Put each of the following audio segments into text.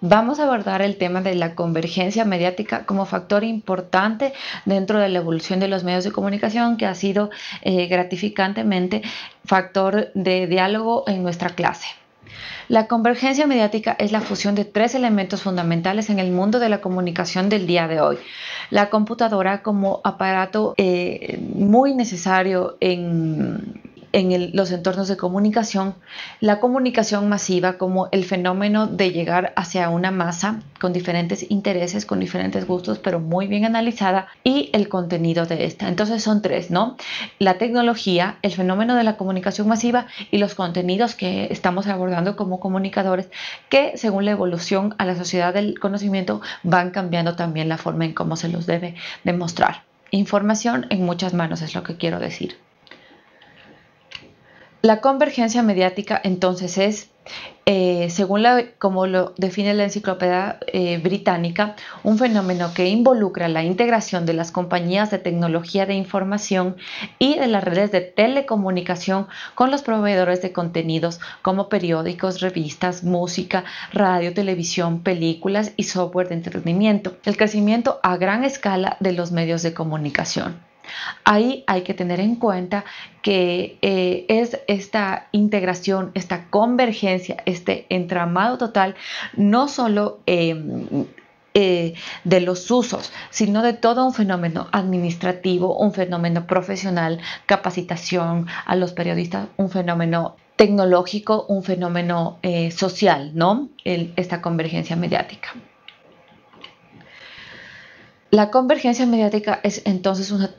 Vamos a abordar el tema de la convergencia mediática como factor importante dentro de la evolución de los medios de comunicación que ha sido eh, gratificantemente factor de diálogo en nuestra clase. La convergencia mediática es la fusión de tres elementos fundamentales en el mundo de la comunicación del día de hoy. La computadora como aparato eh, muy necesario en en los entornos de comunicación, la comunicación masiva como el fenómeno de llegar hacia una masa con diferentes intereses, con diferentes gustos, pero muy bien analizada, y el contenido de esta. Entonces son tres, ¿no? La tecnología, el fenómeno de la comunicación masiva y los contenidos que estamos abordando como comunicadores, que según la evolución a la sociedad del conocimiento van cambiando también la forma en cómo se los debe demostrar. Información en muchas manos es lo que quiero decir. La convergencia mediática entonces es, eh, según como lo define la enciclopedia eh, británica, un fenómeno que involucra la integración de las compañías de tecnología de información y de las redes de telecomunicación con los proveedores de contenidos como periódicos, revistas, música, radio, televisión, películas y software de entretenimiento. El crecimiento a gran escala de los medios de comunicación. Ahí hay que tener en cuenta que eh, es esta integración, esta convergencia, este entramado total, no solo... Em, eh, de los usos, sino de todo un fenómeno administrativo, un fenómeno profesional, capacitación a los periodistas, un fenómeno tecnológico, un fenómeno eh, social, ¿no? esta convergencia mediática. La convergencia mediática es entonces una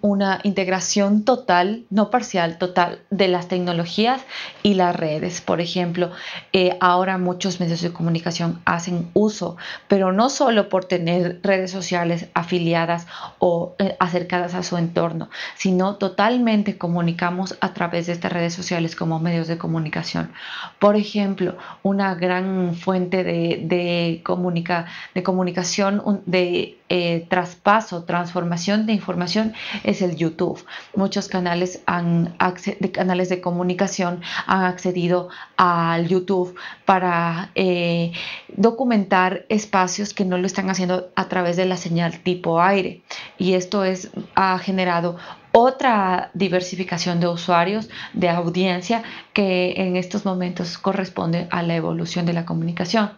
una integración total, no parcial, total de las tecnologías y las redes. Por ejemplo, eh, ahora muchos medios de comunicación hacen uso, pero no solo por tener redes sociales afiliadas o eh, acercadas a su entorno, sino totalmente comunicamos a través de estas redes sociales como medios de comunicación. Por ejemplo, una gran fuente de, de comunicación, de eh, traspaso, transformación de información es el YouTube. Muchos canales, de, canales de comunicación han accedido al YouTube para eh, documentar espacios que no lo están haciendo a través de la señal tipo aire y esto es, ha generado otra diversificación de usuarios, de audiencia, que en estos momentos corresponde a la evolución de la comunicación.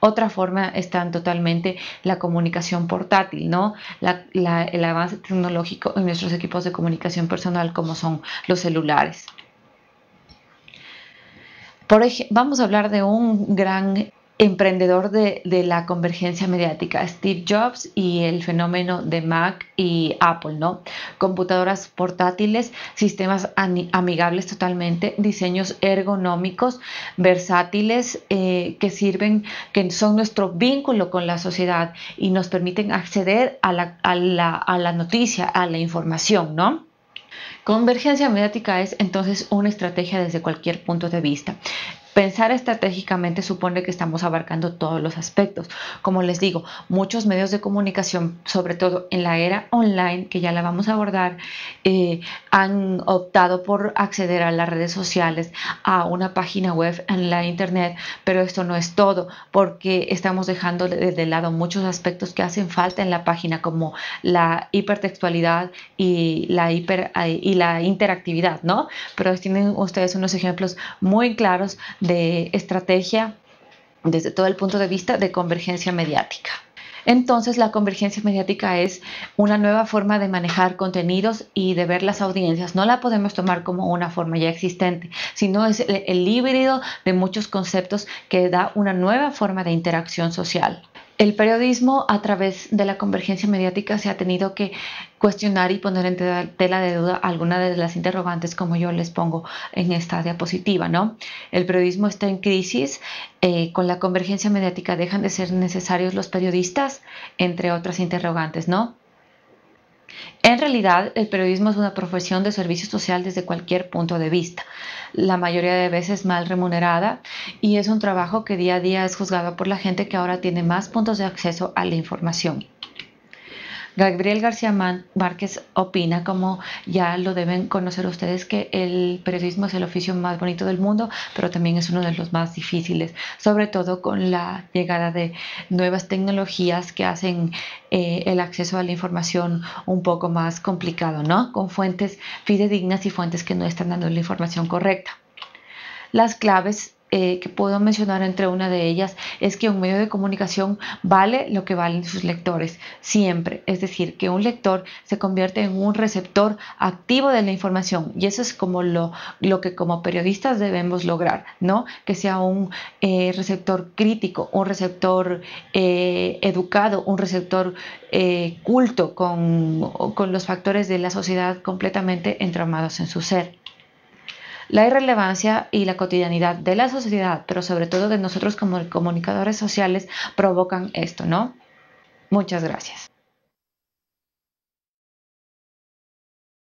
Otra forma está totalmente la comunicación portátil, ¿no? el avance tecnológico en nuestros equipos de comunicación personal, como son los celulares. Por ejemplo, vamos a hablar de un gran emprendedor de, la convergencia mediática, Steve Jobs y el fenómeno de Mac y Apple, ¿no? Computadoras portátiles, sistemas amigables totalmente, diseños ergonómicos, versátiles, eh, que sirven, que son nuestro vínculo con la sociedad y nos permiten acceder a la, a la noticia, a la información, ¿no? Convergencia mediática es entonces una estrategia desde cualquier punto de vista. Pensar estratégicamente supone que estamos abarcando todos los aspectos. Como les digo, muchos medios de comunicación, sobre todo en la era online, que ya la vamos a abordar, eh, han optado por acceder a las redes sociales, a una página web en la internet, pero esto no es todo, porque estamos dejando de, lado muchos aspectos que hacen falta en la página, como la hipertextualidad y la, hiper, y la interactividad, ¿no? Pero tienen ustedes unos ejemplos muy claros de estrategia desde todo el punto de vista de convergencia mediática. Entonces la convergencia mediática es una nueva forma de manejar contenidos y de ver las audiencias. No la podemos tomar como una forma ya existente, sino es el, híbrido de muchos conceptos que da una nueva forma de interacción social el periodismo a través de la convergencia mediática se ha tenido que cuestionar y poner en tela de duda algunas de las interrogantes como yo les pongo en esta diapositiva, ¿no? El periodismo está en crisis, eh, con la convergencia mediática dejan de ser necesarios los periodistas, entre otras interrogantes, ¿no? En realidad, el periodismo es una profesión de servicio social desde cualquier punto de vista, la mayoría de veces mal remunerada y es un trabajo que día a día es juzgado por la gente que ahora tiene más puntos de acceso a la información. Gabriel García Márquez opina, como ya lo deben conocer ustedes, que el periodismo es el oficio más bonito del mundo, pero también es uno de los más difíciles, sobre todo con la llegada de nuevas tecnologías que hacen eh, el acceso a la información un poco más complicado, ¿no? Con fuentes fidedignas y fuentes que no están dando la información correcta. Las claves eh, que puedo mencionar entre una de ellas es que un medio de comunicación vale lo que valen sus lectores, siempre. Es decir, que un lector se convierte en un receptor activo de la información y eso es como lo, que como periodistas debemos lograr, ¿no? Que sea un eh, receptor crítico, un receptor eh, educado, un receptor culto con los factores de la sociedad completamente entramados en su ser. La irrelevancia y la cotidianidad de la sociedad, pero sobre todo de nosotros como comunicadores sociales, provocan esto, ¿no? Muchas gracias.